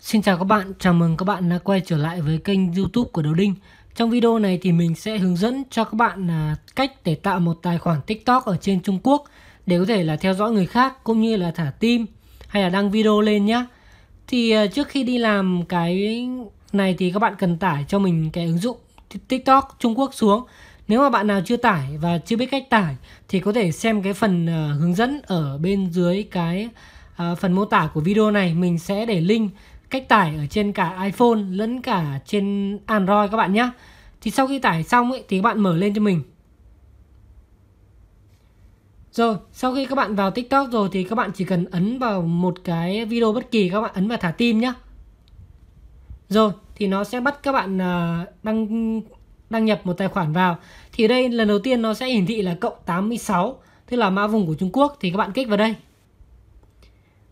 Xin chào các bạn, chào mừng các bạn đã quay trở lại với kênh youtube của Đầu Đinh Trong video này thì mình sẽ hướng dẫn cho các bạn là cách để tạo một tài khoản tiktok ở trên Trung Quốc Để có thể là theo dõi người khác cũng như là thả tim hay là đăng video lên nhé Thì à, trước khi đi làm cái này thì các bạn cần tải cho mình cái ứng dụng tiktok Trung Quốc xuống nếu mà bạn nào chưa tải và chưa biết cách tải thì có thể xem cái phần à, hướng dẫn ở bên dưới cái à, phần mô tả của video này mình sẽ để link cách tải ở trên cả iPhone lẫn cả trên Android các bạn nhé thì sau khi tải xong ấy, thì các bạn mở lên cho mình rồi sau khi các bạn vào TikTok rồi thì các bạn chỉ cần ấn vào một cái video bất kỳ các bạn ấn vào thả tim nhé rồi thì nó sẽ bắt các bạn à, đăng đăng nhập một tài khoản vào thì đây lần đầu tiên nó sẽ hiển thị là cộng 86 tức là mã vùng của Trung Quốc thì các bạn kích vào đây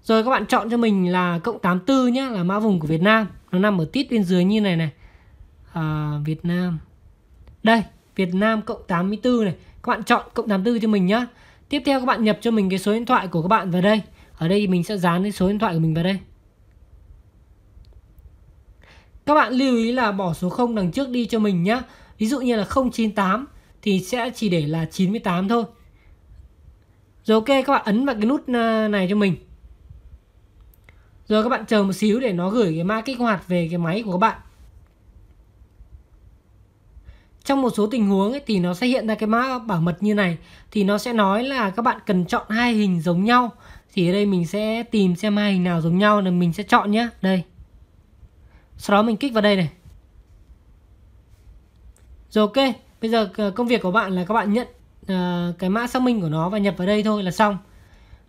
rồi các bạn chọn cho mình là cộng 84 nhé là mã vùng của Việt Nam. Nó nằm ở tít bên dưới như này này. À, Việt Nam. Đây, Việt Nam cộng 84 này. Các bạn chọn cộng 84 cho mình nhé. Tiếp theo các bạn nhập cho mình cái số điện thoại của các bạn vào đây. Ở đây mình sẽ dán cái số điện thoại của mình vào đây. Các bạn lưu ý là bỏ số 0 đằng trước đi cho mình nhé. Ví dụ như là 098 thì sẽ chỉ để là 98 thôi. Rồi ok các bạn ấn vào cái nút à, này cho mình rồi các bạn chờ một xíu để nó gửi cái mã kích hoạt về cái máy của các bạn trong một số tình huống ấy, thì nó sẽ hiện ra cái mã bảo mật như này thì nó sẽ nói là các bạn cần chọn hai hình giống nhau thì ở đây mình sẽ tìm xem hai hình nào giống nhau là mình sẽ chọn nhé đây sau đó mình kích vào đây này rồi ok bây giờ ờ, công việc của bạn là các bạn nhận uh, cái mã xác minh của nó và nhập vào đây thôi là xong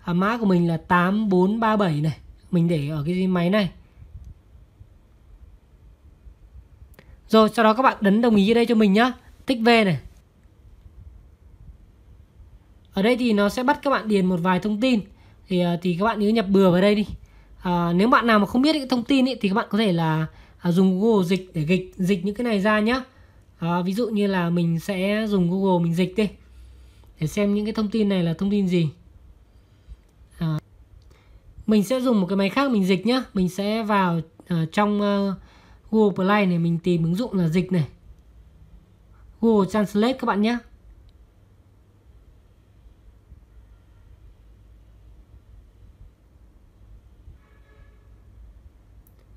à, mã của mình là 8437 này mình để ở cái máy này rồi sau đó các bạn ấn đồng ý ở đây cho mình nhá tích V này ở đây thì nó sẽ bắt các bạn điền một vài thông tin thì à, thì các bạn nhớ nhập bừa vào đây đi à, nếu bạn nào mà không biết những thông tin ấy, thì các bạn có thể là à, dùng Google dịch để dịch dịch những cái này ra nhá à, ví dụ như là mình sẽ dùng Google mình dịch đi để xem những cái thông tin này là thông tin gì à, mình sẽ dùng một cái máy khác mình dịch nhá mình sẽ vào ở ờ, trong uh, Google Play này mình tìm ứng dụng là dịch này Google Translate các bạn nhé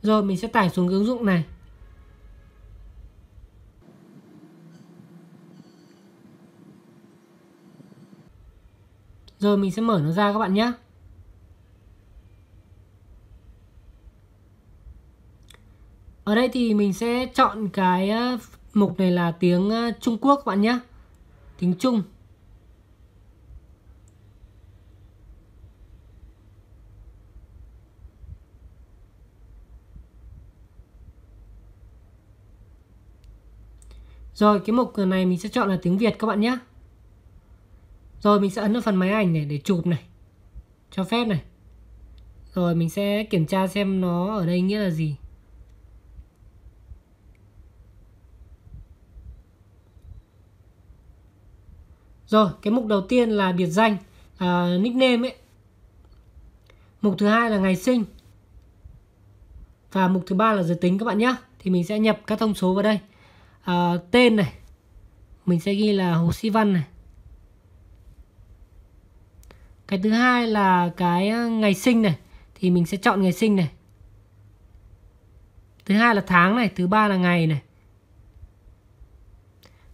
Rồi mình sẽ tải xuống ứng dụng này Rồi mình sẽ mở nó ra các bạn nhé Ở đây thì mình sẽ chọn cái ờ, mục này là tiếng ờ, Trung Quốc các bạn nhé. Tiếng Trung. Rồi cái mục này mình sẽ chọn là tiếng Việt các bạn nhé. Rồi mình sẽ ấn vào phần máy ảnh này để chụp này. Cho phép này. Rồi mình sẽ kiểm tra xem nó ở đây nghĩa là gì. Rồi, cái mục đầu tiên là biệt danh, à, nickname ấy. Mục thứ hai là ngày sinh. Và mục thứ ba là giới tính các bạn nhé. Thì mình sẽ nhập các thông số vào đây. À, tên này. Mình sẽ ghi là Hồ Sĩ Văn này. Cái thứ hai là cái à, ngày sinh này. Thì mình sẽ chọn ngày sinh này. Thứ hai là tháng này, thứ ba là ngày này.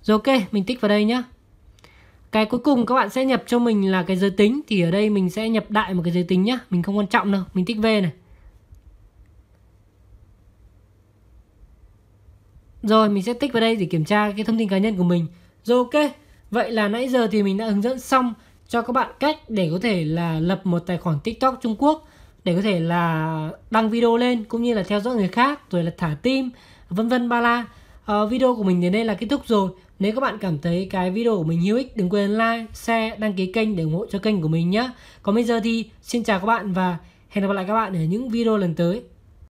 Rồi ok, mình tích vào đây nhé cái cuối cùng các bạn sẽ nhập cho mình là cái giới tính thì ở đây mình sẽ nhập đại một cái giới tính nhá mình không quan trọng đâu mình tích v này rồi mình sẽ tích vào đây để kiểm tra cái thông tin cá nhân của mình rồi ok vậy là nãy giờ thì mình đã hướng dẫn xong cho các bạn cách để có thể là lập một tài khoản tiktok trung quốc để có thể là đăng video lên cũng như là theo dõi người khác rồi là thả tim vân vân ba la à, video của mình đến đây là kết thúc rồi nếu các bạn cảm thấy cái video của mình hữu ích, đừng quên like, share, đăng ký kênh để ủng hộ cho kênh của mình nhé. Còn bây giờ thì xin chào các bạn và hẹn gặp lại các bạn ở những video lần tới.